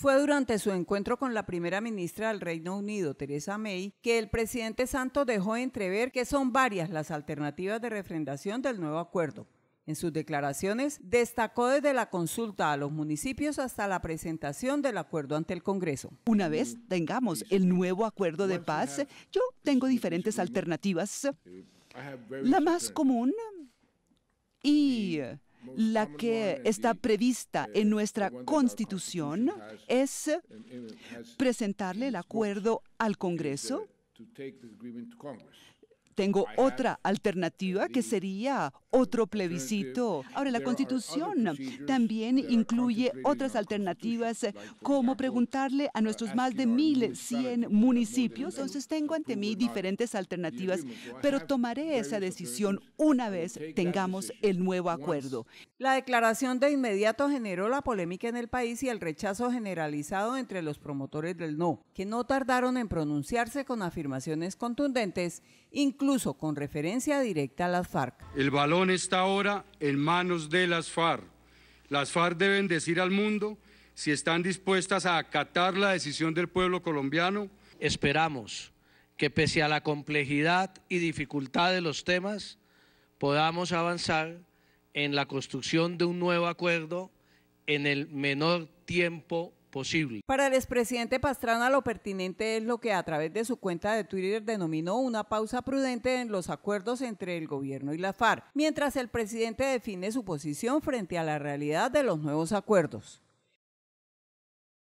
Fue durante su encuentro con la primera ministra del Reino Unido, Theresa May, que el presidente Santos dejó entrever que son varias las alternativas de refrendación del nuevo acuerdo. En sus declaraciones destacó desde la consulta a los municipios hasta la presentación del acuerdo ante el Congreso. Una vez tengamos el nuevo acuerdo de paz, yo tengo diferentes alternativas. La más común y la que está prevista en nuestra Constitución es presentarle el acuerdo al Congreso tengo otra alternativa que sería otro plebiscito. Ahora, la Constitución también incluye otras alternativas como preguntarle a uh, nuestros más de 1.100 municipios. Entonces, tengo ante mí diferentes alternativas, pero tomaré esa decisión una vez tengamos el nuevo acuerdo. La declaración de inmediato generó la polémica en el país y el rechazo generalizado entre los promotores del no, que no tardaron en pronunciarse con afirmaciones contundentes, incluso con referencia directa a las FARC. El balón está ahora en manos de las FARC. Las FARC deben decir al mundo si están dispuestas a acatar la decisión del pueblo colombiano. Esperamos que pese a la complejidad y dificultad de los temas, podamos avanzar en la construcción de un nuevo acuerdo en el menor tiempo posible. Para el expresidente Pastrana lo pertinente es lo que a través de su cuenta de Twitter denominó una pausa prudente en los acuerdos entre el gobierno y la FARC, mientras el presidente define su posición frente a la realidad de los nuevos acuerdos.